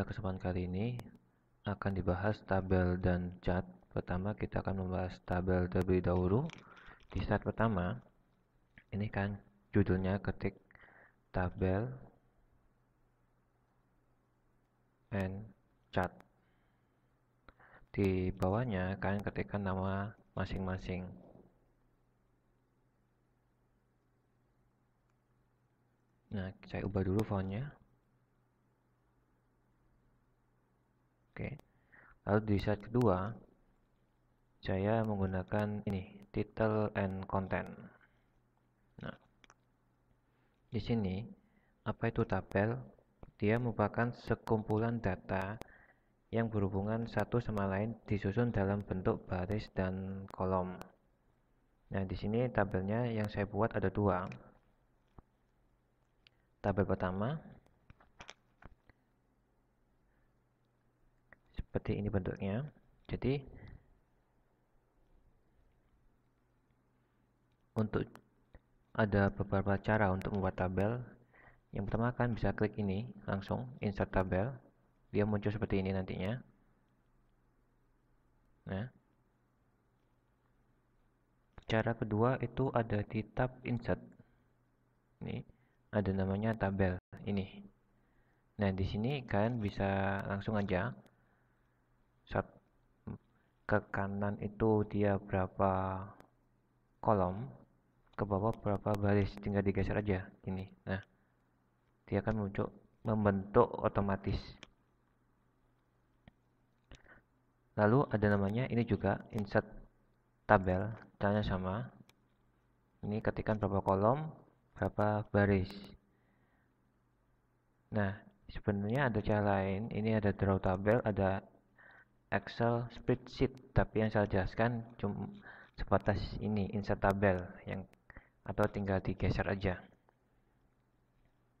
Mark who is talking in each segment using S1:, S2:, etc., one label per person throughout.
S1: Pada kesempatan kali ini akan dibahas tabel dan cat Pertama kita akan membahas tabel terlebih dahulu. Di saat pertama, ini kan judulnya ketik tabel and chart. Di bawahnya kalian ketikkan nama masing-masing. Nah, saya ubah dulu fontnya. Oke. Lalu di slide kedua saya menggunakan ini, title and content. Nah, di sini apa itu tabel? Dia merupakan sekumpulan data yang berhubungan satu sama lain disusun dalam bentuk baris dan kolom. Nah, di sini tabelnya yang saya buat ada dua. Tabel pertama seperti ini bentuknya jadi untuk ada beberapa cara untuk membuat tabel yang pertama kan bisa klik ini langsung insert tabel dia muncul seperti ini nantinya nah cara kedua itu ada di tab insert ini ada namanya tabel ini nah di sini kalian bisa langsung aja ke kanan itu dia berapa kolom ke bawah berapa baris tinggal digeser aja ini nah dia akan muncul membentuk otomatis lalu ada namanya ini juga insert tabel caranya sama ini ketikan berapa kolom berapa baris nah sebenarnya ada cara lain ini ada draw tabel ada Excel spreadsheet tapi yang saya jelaskan cuma sebatas ini insert tabel yang atau tinggal digeser aja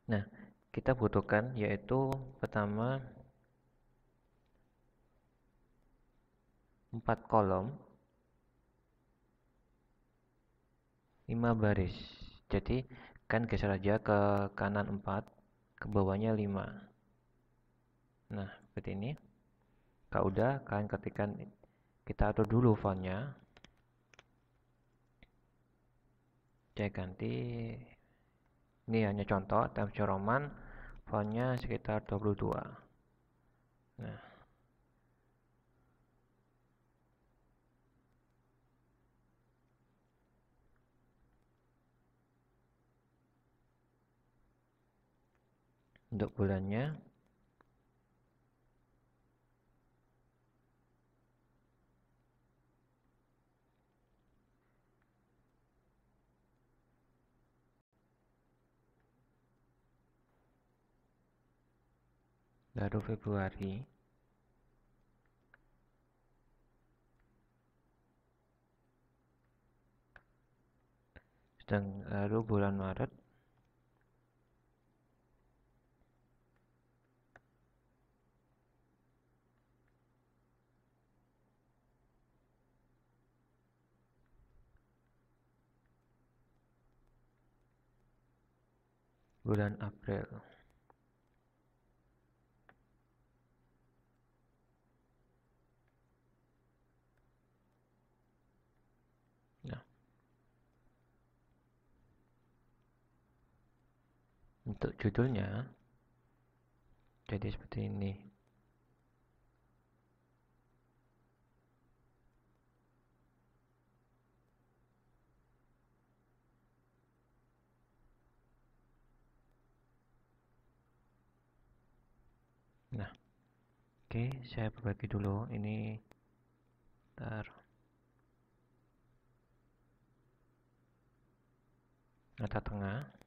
S1: nah kita butuhkan yaitu pertama empat kolom 5 baris jadi kan geser aja ke kanan 4 ke bawahnya 5 nah seperti ini kalau udah, kalian ketikkan kita atur dulu fontnya. Saya ganti ini hanya contoh Times New Roman fontnya sekitar 22. Nah. untuk bulannya baru Februari sedang lalu bulan Maret bulan April untuk judulnya jadi seperti ini nah oke saya berbagi dulu ini ntar mata tengah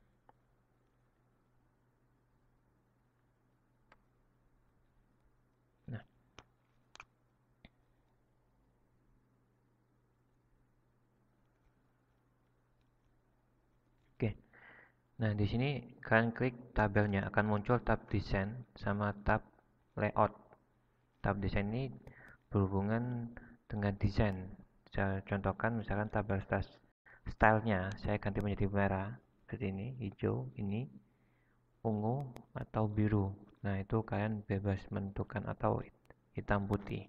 S1: Nah, di sini kalian klik tabelnya akan muncul tab desain sama tab layout. Tab desain ini berhubungan dengan desain. Saya contohkan misalkan tabel style-nya saya ganti menjadi merah seperti ini, hijau, ini ungu atau biru. Nah, itu kalian bebas menentukan atau hitam putih.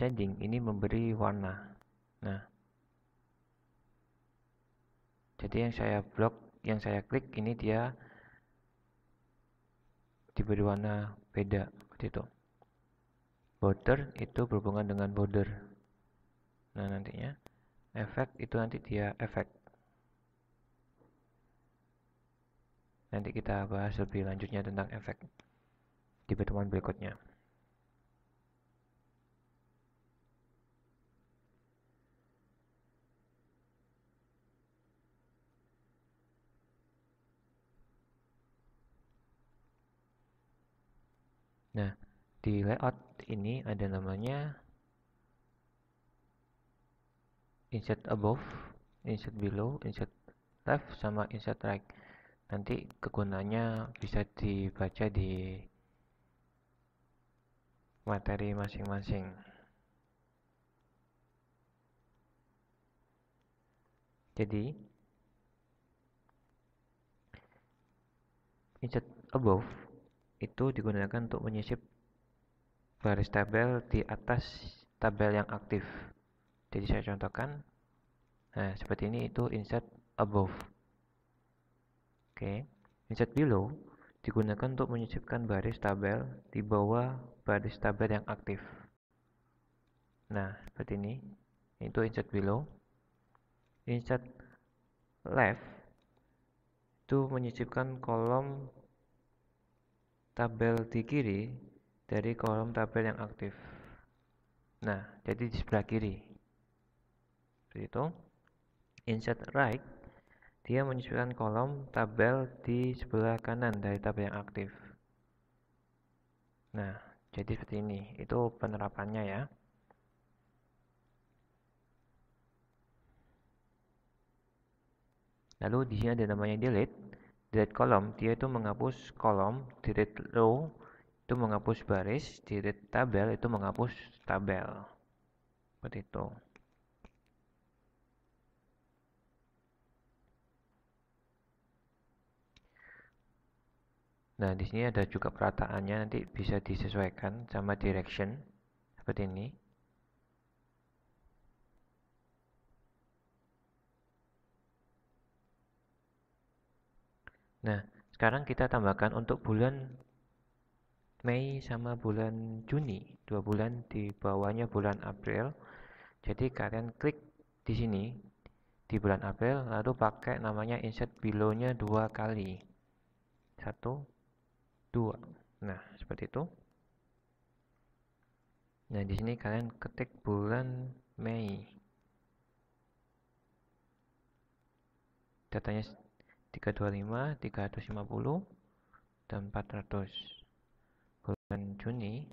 S1: Shading ini memberi warna. Nah, jadi yang saya blok yang saya klik ini dia diberi warna beda seperti itu border itu berhubungan dengan border nah nantinya efek itu nanti dia efek nanti kita bahas lebih lanjutnya tentang efek di pertemuan berikutnya di layout ini ada namanya insert above, insert below, insert left sama insert right. Nanti kegunaannya bisa dibaca di materi masing-masing. Jadi insert above itu digunakan untuk menyisip baris tabel di atas tabel yang aktif. Jadi saya contohkan. Nah, seperti ini itu insert above. Oke. Okay. Insert below digunakan untuk menyisipkan baris tabel di bawah baris tabel yang aktif. Nah, seperti ini. Itu insert below. Insert left itu menyisipkan kolom tabel di kiri dari kolom tabel yang aktif. Nah, jadi di sebelah kiri. Seperti itu. Insert right, dia menyesuaikan kolom tabel di sebelah kanan dari tabel yang aktif. Nah, jadi seperti ini. Itu penerapannya ya. Lalu di sini ada namanya delete. Delete kolom, dia itu menghapus kolom, delete row, itu menghapus baris di read tabel itu menghapus tabel seperti itu Nah, di sini ada juga perataannya nanti bisa disesuaikan sama direction seperti ini. Nah, sekarang kita tambahkan untuk bulan Mei sama bulan Juni dua bulan di bawahnya bulan April jadi kalian klik di sini di bulan April lalu pakai namanya insert below-nya dua kali satu dua nah seperti itu nah di sini kalian ketik bulan Mei datanya 325 350 dan 400 juni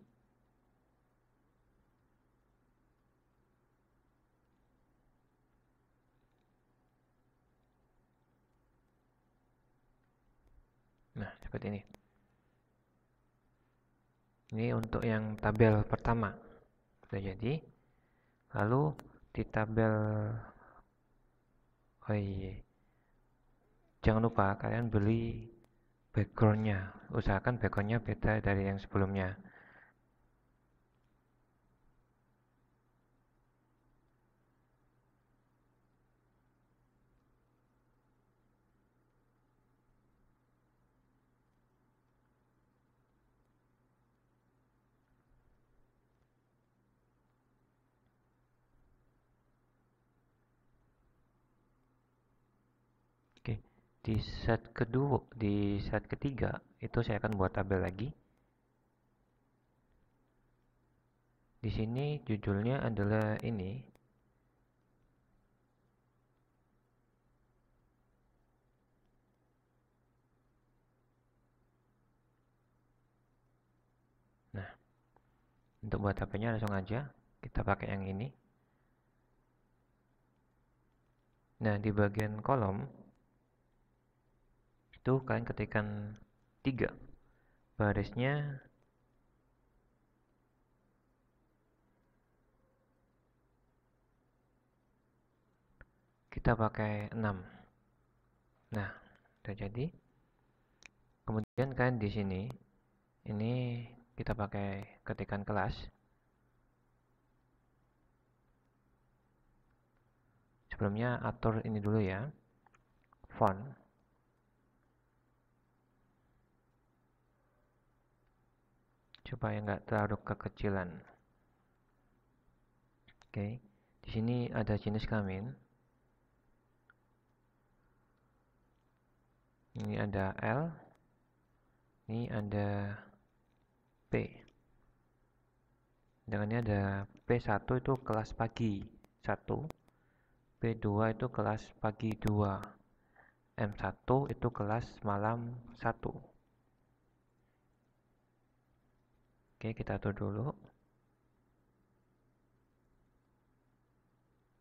S1: Nah, seperti ini. Ini untuk yang tabel pertama. Sudah jadi. Lalu di tabel oh iya. Jangan lupa kalian beli backgroundnya usahakan backgroundnya beda dari yang sebelumnya di set kedua di set ketiga itu saya akan buat tabel lagi di sini judulnya adalah ini nah untuk buat tabelnya langsung aja kita pakai yang ini nah di bagian kolom itu kalian ketikkan 3 barisnya kita pakai 6 nah sudah jadi kemudian kalian di sini ini kita pakai ketikan kelas sebelumnya atur ini dulu ya font coba yang nggak terlalu kekecilan. Oke, okay. di sini ada jenis kelamin. Ini ada L, ini ada P. Dengan ini ada P1 itu kelas pagi 1, P2 itu kelas pagi 2, M1 itu kelas malam 1. Oke, kita atur dulu.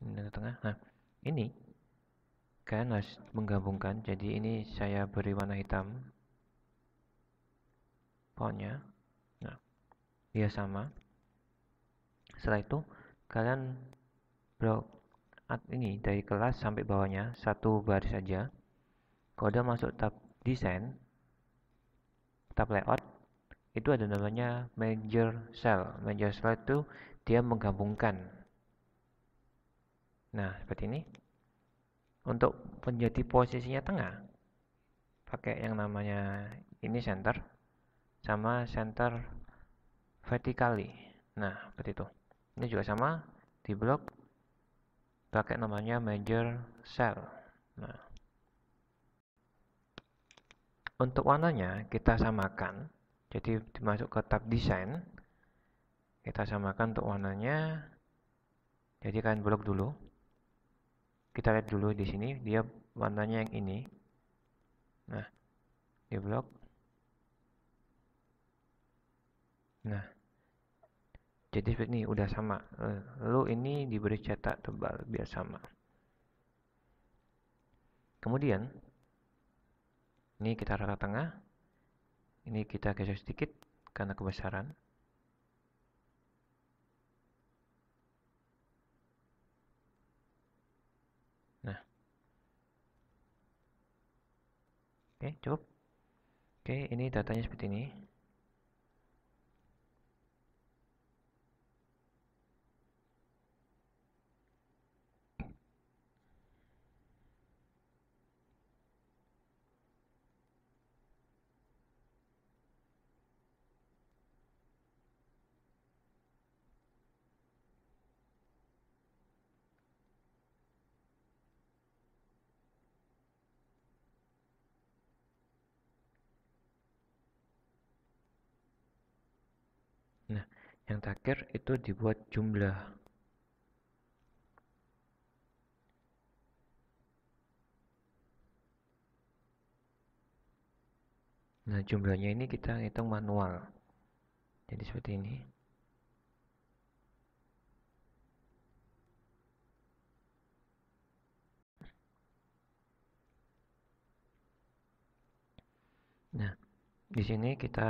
S1: Ini di tengah. Nah, ini kan harus menggabungkan. Jadi ini saya beri warna hitam fontnya. Nah, dia sama. Setelah itu kalian blok ini dari kelas sampai bawahnya satu baris saja. Kode masuk tab desain, tab layout, itu ada namanya major cell major cell itu dia menggabungkan nah seperti ini untuk menjadi posisinya tengah pakai yang namanya ini center sama center vertically. nah seperti itu ini juga sama di blok pakai namanya major cell nah untuk warnanya kita samakan jadi dimasuk ke tab desain kita samakan untuk warnanya jadi kalian blok dulu kita lihat dulu di sini dia warnanya yang ini nah di blok nah jadi seperti ini udah sama lalu ini diberi cetak tebal biar sama kemudian ini kita rata tengah ini kita geser sedikit karena kebesaran. Nah. Oke, cukup. Oke, ini datanya seperti ini. Yang terakhir itu dibuat jumlah. Nah, jumlahnya ini kita hitung manual. Jadi seperti ini. Nah, di sini kita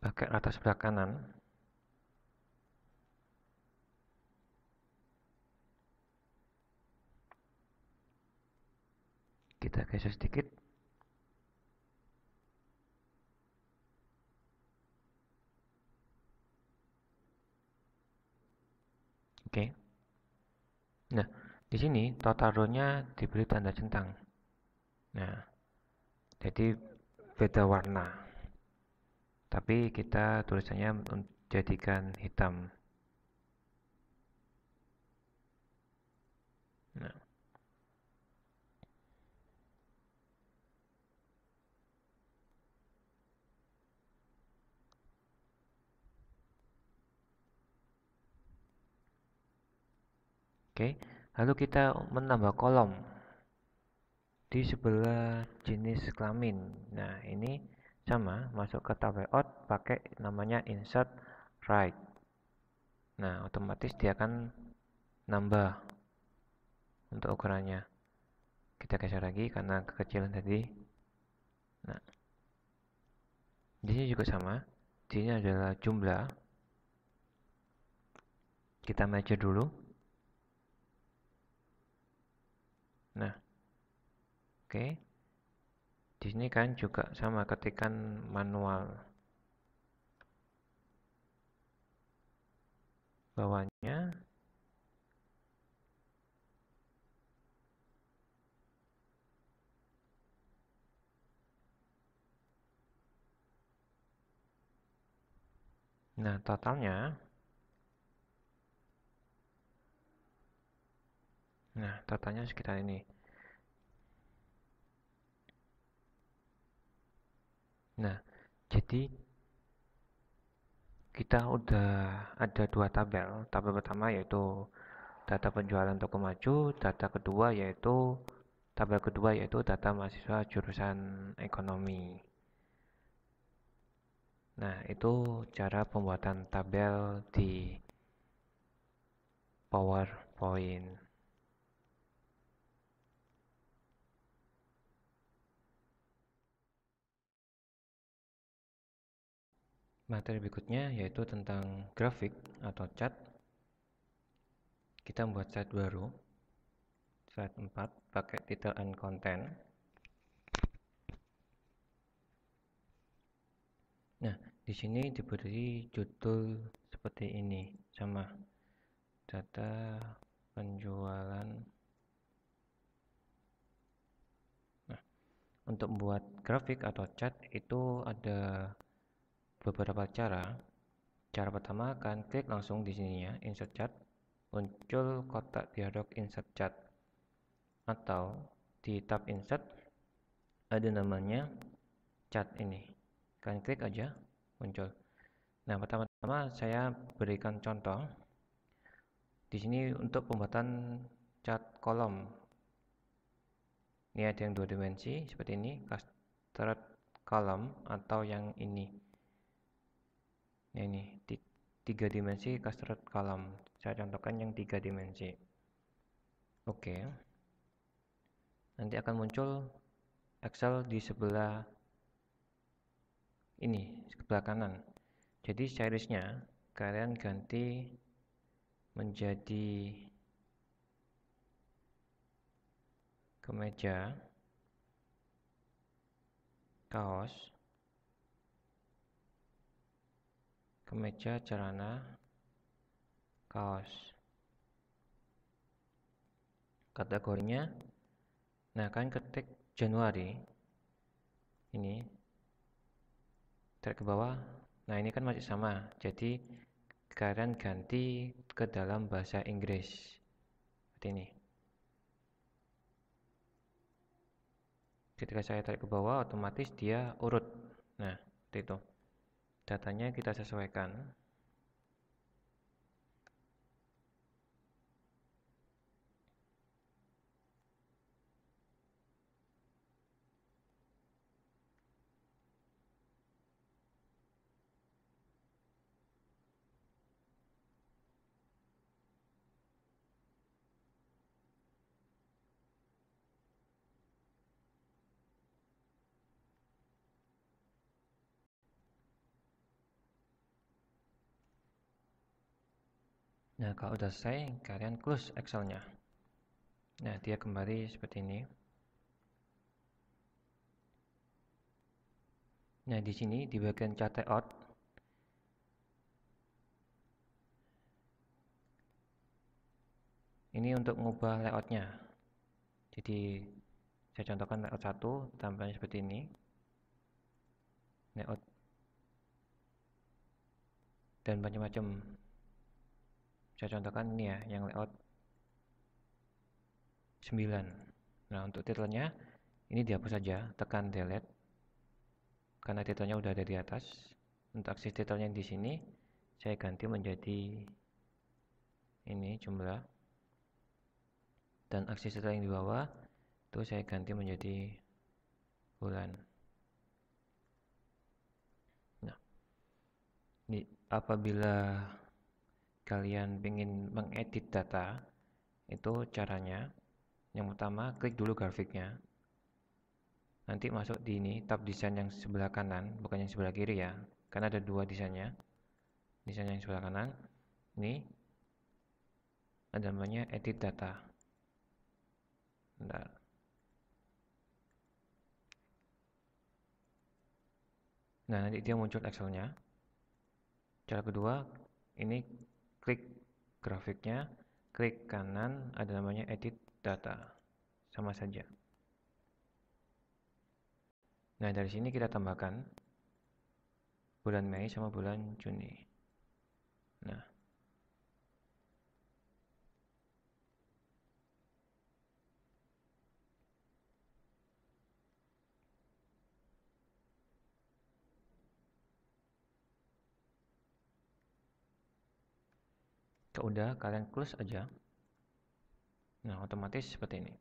S1: pakai atas sebelah kanan kita geser sedikit oke nah di sini total row-nya diberi tanda centang nah jadi beda warna tapi kita tulisannya jadikan hitam nah. Oke, lalu kita menambah kolom di sebelah jenis kelamin. Nah, ini sama masuk ke tab layout pakai namanya insert right nah otomatis dia akan nambah untuk ukurannya kita geser lagi karena kekecilan tadi nah di sini juga sama di sini adalah jumlah kita measure dulu nah oke okay di sini kan juga sama ketikan manual bawahnya nah totalnya nah totalnya sekitar ini Nah, jadi kita udah ada dua tabel. Tabel pertama yaitu data penjualan toko maju, data kedua yaitu tabel kedua yaitu data mahasiswa jurusan ekonomi. Nah, itu cara pembuatan tabel di PowerPoint. Materi berikutnya yaitu tentang grafik atau chart. Kita membuat chart baru. chart 4 pakai title and content. Nah, di sini diberi judul seperti ini sama data penjualan nah untuk membuat grafik atau chart itu ada beberapa cara. Cara pertama akan klik langsung di sininya, insert Chat, muncul kotak dialog insert Chat, atau di tab insert ada namanya Chat ini. Kalian klik aja muncul. Nah, pertama-tama saya berikan contoh di sini untuk pembuatan chart kolom. Ini ada yang dua dimensi seperti ini, custard column atau yang ini ya ini tiga dimensi custard kolom saya contohkan yang tiga dimensi oke okay. nanti akan muncul Excel di sebelah ini sebelah kanan jadi seriesnya kalian ganti menjadi kemeja kaos kemeja celana kaos kategorinya nah kalian ketik Januari ini tarik ke bawah nah ini kan masih sama jadi kalian ganti ke dalam bahasa Inggris seperti ini ketika saya tarik ke bawah otomatis dia urut nah seperti itu datanya kita sesuaikan Nah, kalau sudah selesai, kalian close Excel-nya. Nah, dia kembali seperti ini. Nah, di sini di bagian chart out ini untuk mengubah layoutnya. Jadi, saya contohkan layout satu tampilannya seperti ini. Layout dan macam-macam saya contohkan ini ya yang layout 9 nah untuk titelnya ini dihapus saja tekan delete karena titelnya udah ada di atas untuk akses titelnya di sini saya ganti menjadi ini jumlah dan akses titel yang di bawah itu saya ganti menjadi bulan nah ini apabila kalian ingin mengedit data itu caranya yang pertama klik dulu grafiknya nanti masuk di ini tab desain yang sebelah kanan bukan yang sebelah kiri ya karena ada dua desainnya desain yang sebelah kanan ini ada namanya edit data Bentar. nah nanti dia muncul Excelnya cara kedua ini klik grafiknya, klik kanan ada namanya edit data. Sama saja. Nah, dari sini kita tambahkan bulan Mei sama bulan Juni. Nah, atau udah kalian close aja nah otomatis seperti ini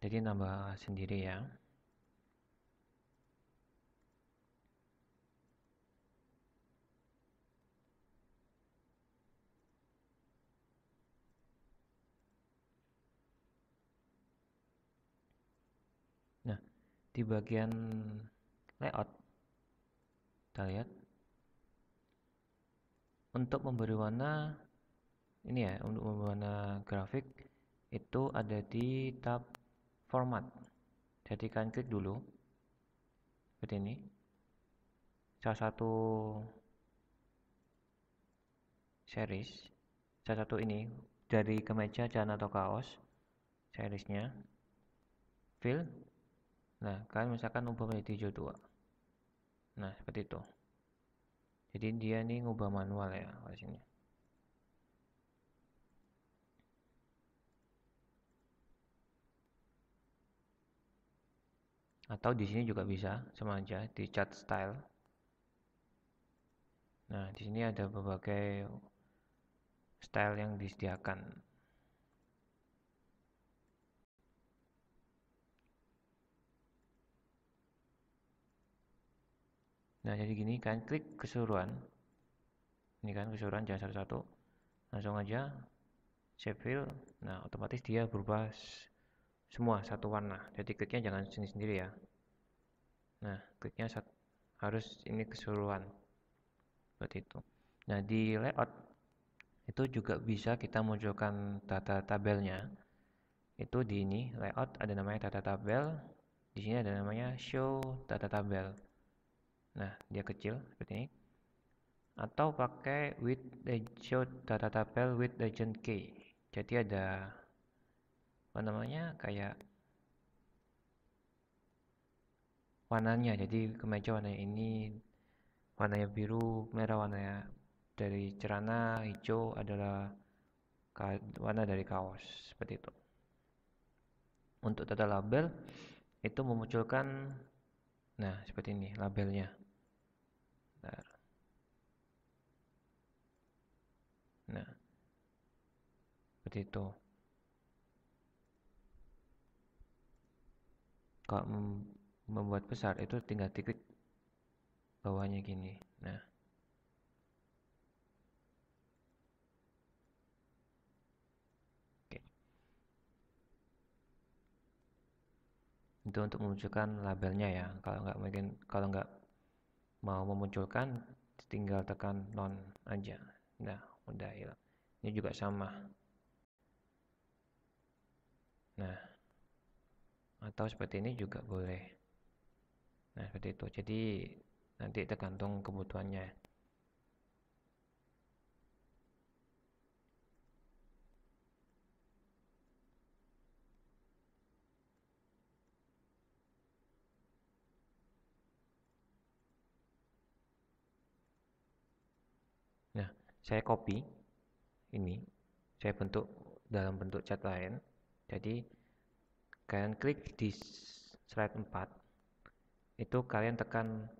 S1: jadi nambah sendiri ya Nah, di bagian layout, kita lihat untuk memberi warna ini ya untuk memberi warna grafik itu ada di tab format jadi kalian klik dulu seperti ini salah satu series salah satu ini dari kemeja celana atau kaos seriesnya fill nah kalian misalkan ubah menjadi hijau nah seperti itu jadi dia nih ngubah manual ya hasilnya atau di sini juga bisa sama aja di chat style nah di sini ada berbagai style yang disediakan nah jadi gini kan klik keseluruhan ini kan keseluruhan jangan satu-satu langsung aja save file nah otomatis dia berubah semua satu warna jadi kliknya jangan sendiri-sendiri ya nah kliknya harus ini keseluruhan seperti itu nah di layout itu juga bisa kita munculkan tata tabelnya itu di ini layout ada namanya tata tabel di sini ada namanya show tata tabel nah dia kecil seperti ini atau pakai with the show data tabel with the gen key jadi ada apa namanya kayak warnanya jadi kemeja warna ini warnanya biru merah warna ya dari cerana hijau adalah warna dari kaos seperti itu untuk data label itu memunculkan nah seperti ini labelnya Nah, seperti itu. Kalau membuat besar itu tinggal diklik bawahnya gini. Nah, itu untuk menunjukkan labelnya ya kalau nggak mungkin kalau nggak mau memunculkan tinggal tekan non aja nah udah hilang ini juga sama nah atau seperti ini juga boleh nah seperti itu jadi nanti tergantung kebutuhannya saya copy ini saya bentuk dalam bentuk cat lain jadi kalian klik di slide 4 itu kalian tekan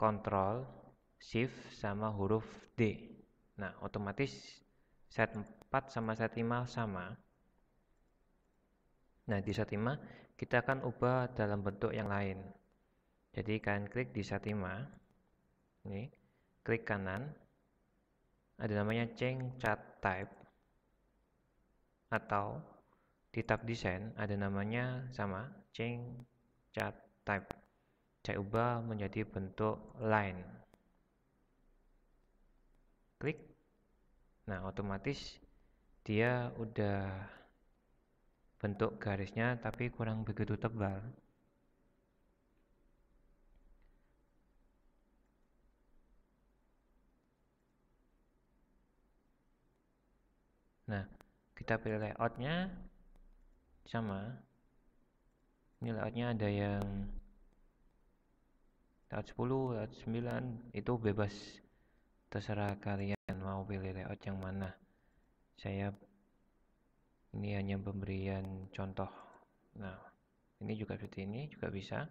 S1: Ctrl Shift sama huruf D nah otomatis slide 4 sama slide 5 sama nah di slide 5 kita akan ubah dalam bentuk yang lain jadi kalian klik di slide 5 ini klik kanan ada namanya change chart type atau di tab desain ada namanya sama change chart type saya ubah menjadi bentuk line klik nah otomatis dia udah bentuk garisnya tapi kurang begitu tebal nah kita pilih layoutnya sama ini layoutnya ada yang layout 10, layout 9 itu bebas terserah kalian mau pilih layout yang mana saya ini hanya pemberian contoh nah ini juga seperti ini juga bisa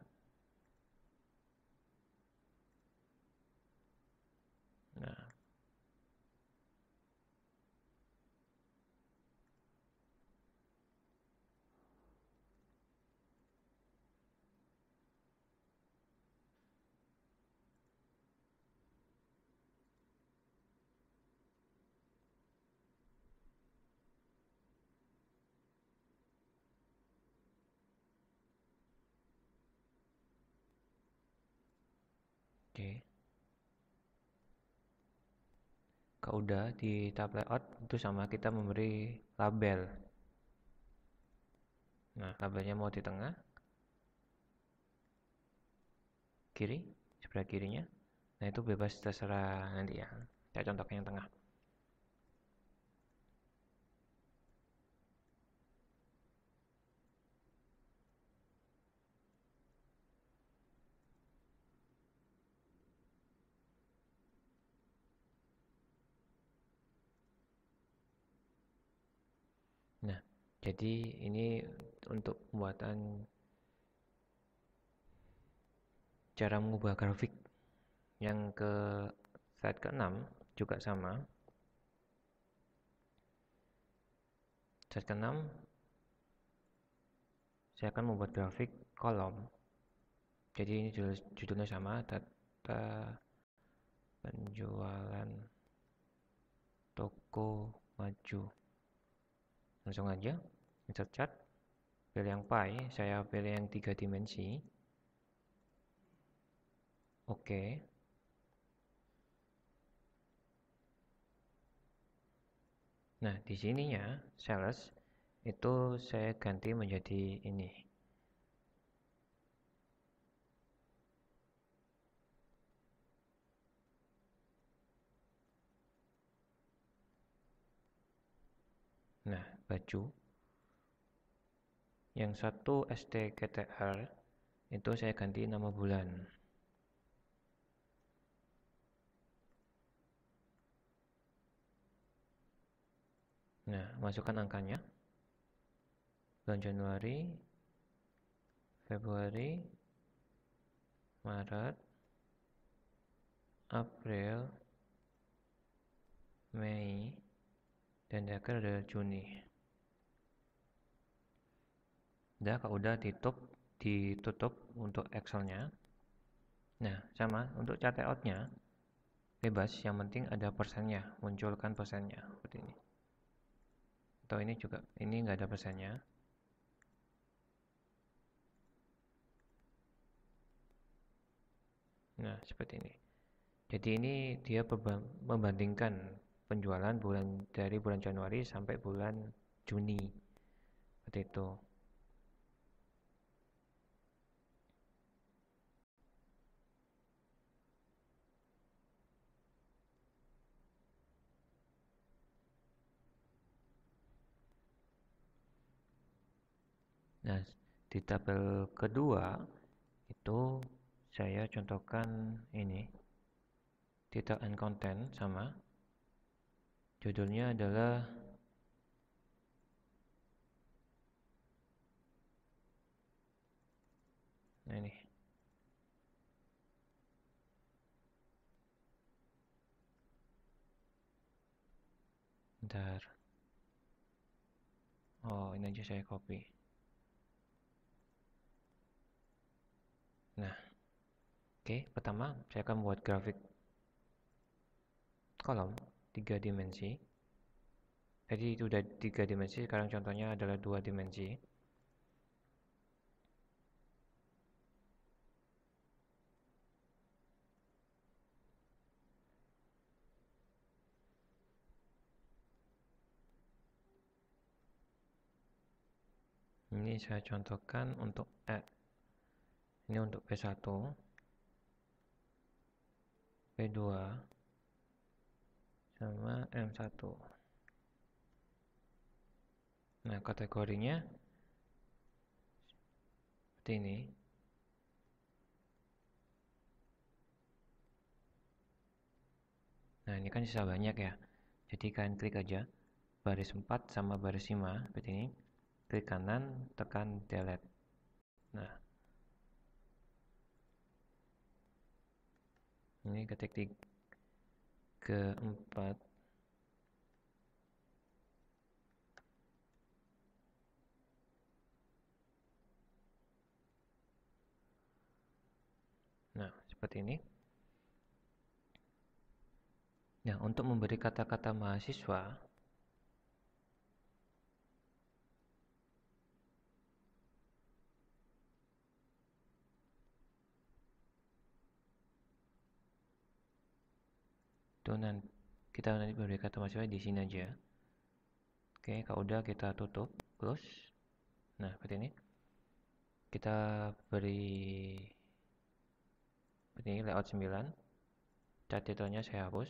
S1: udah di tab layout itu sama kita memberi label nah labelnya mau di tengah kiri sebelah kirinya nah itu bebas terserah nanti ya saya contohkan yang tengah jadi ini untuk pembuatan cara mengubah grafik yang ke slide ke-6 juga sama slide ke-6 saya akan membuat grafik kolom jadi ini judulnya sama data penjualan toko maju langsung aja cacat pilih yang pi saya pilih yang tiga dimensi oke nah di sininya sales itu saya ganti menjadi ini nah baju yang satu STKTR itu saya ganti nama bulan nah masukkan angkanya bulan Januari Februari Maret April Mei dan terakhir adalah Juni sudah, kalau udah ditutup ditutup untuk Excelnya nah sama untuk cat out-nya bebas yang penting ada persennya munculkan persennya seperti ini atau ini juga ini enggak ada persennya nah seperti ini jadi ini dia membandingkan penjualan bulan dari bulan Januari sampai bulan Juni seperti itu Nah, di tabel kedua itu saya contohkan ini title and content sama judulnya adalah nah ini bentar oh ini aja saya copy Nah, oke, okay, pertama saya akan buat grafik kolom tiga dimensi. Jadi itu udah tiga dimensi, sekarang contohnya adalah dua dimensi. ini saya contohkan untuk add ini untuk P1 P2 sama M1 nah kategorinya seperti ini nah ini kan sisa banyak ya jadi kalian klik aja baris 4 sama baris 5 seperti ini klik kanan tekan delete nah ini ketik di keempat nah seperti ini nah untuk memberi kata-kata mahasiswa itu nanti kita nanti beri kata mahasiswa di sini aja oke kalau udah kita tutup close nah seperti ini kita beri seperti ini layout 9 cat saya hapus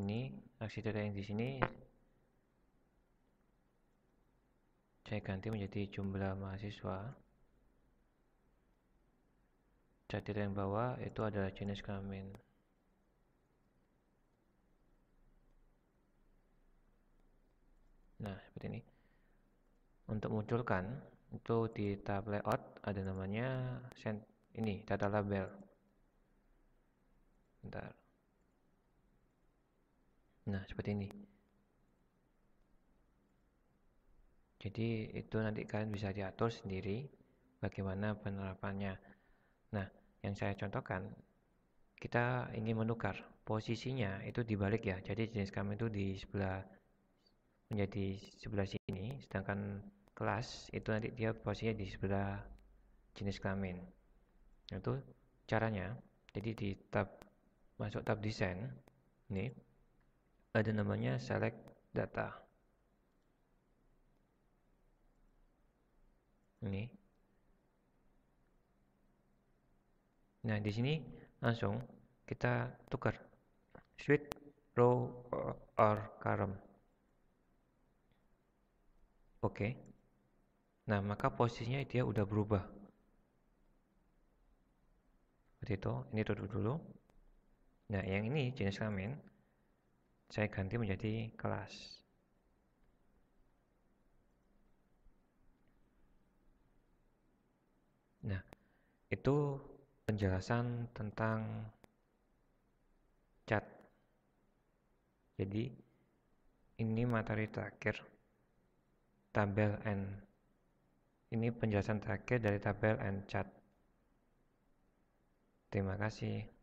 S1: ini aksi titel yang di sini saya ganti menjadi jumlah mahasiswa cat yang bawah itu adalah jenis kelamin seperti ini untuk munculkan itu di tab layout ada namanya send ini data label bentar nah seperti ini jadi itu nanti kalian bisa diatur sendiri bagaimana penerapannya nah yang saya contohkan kita ingin menukar posisinya itu dibalik ya jadi jenis kami itu di sebelah menjadi sebelah sini sedangkan kelas itu nanti dia posisinya di sebelah jenis kelamin itu caranya jadi di tab masuk tab desain ini ada namanya select data ini nah di sini langsung kita tukar switch row or column Oke. Nah, maka posisinya dia udah berubah. Seperti itu, ini tutup dulu. Nah, yang ini jenis kelamin saya ganti menjadi kelas. Nah, itu penjelasan tentang cat. Jadi, ini materi terakhir tabel N. Ini penjelasan terakhir dari tabel N chart. Terima kasih.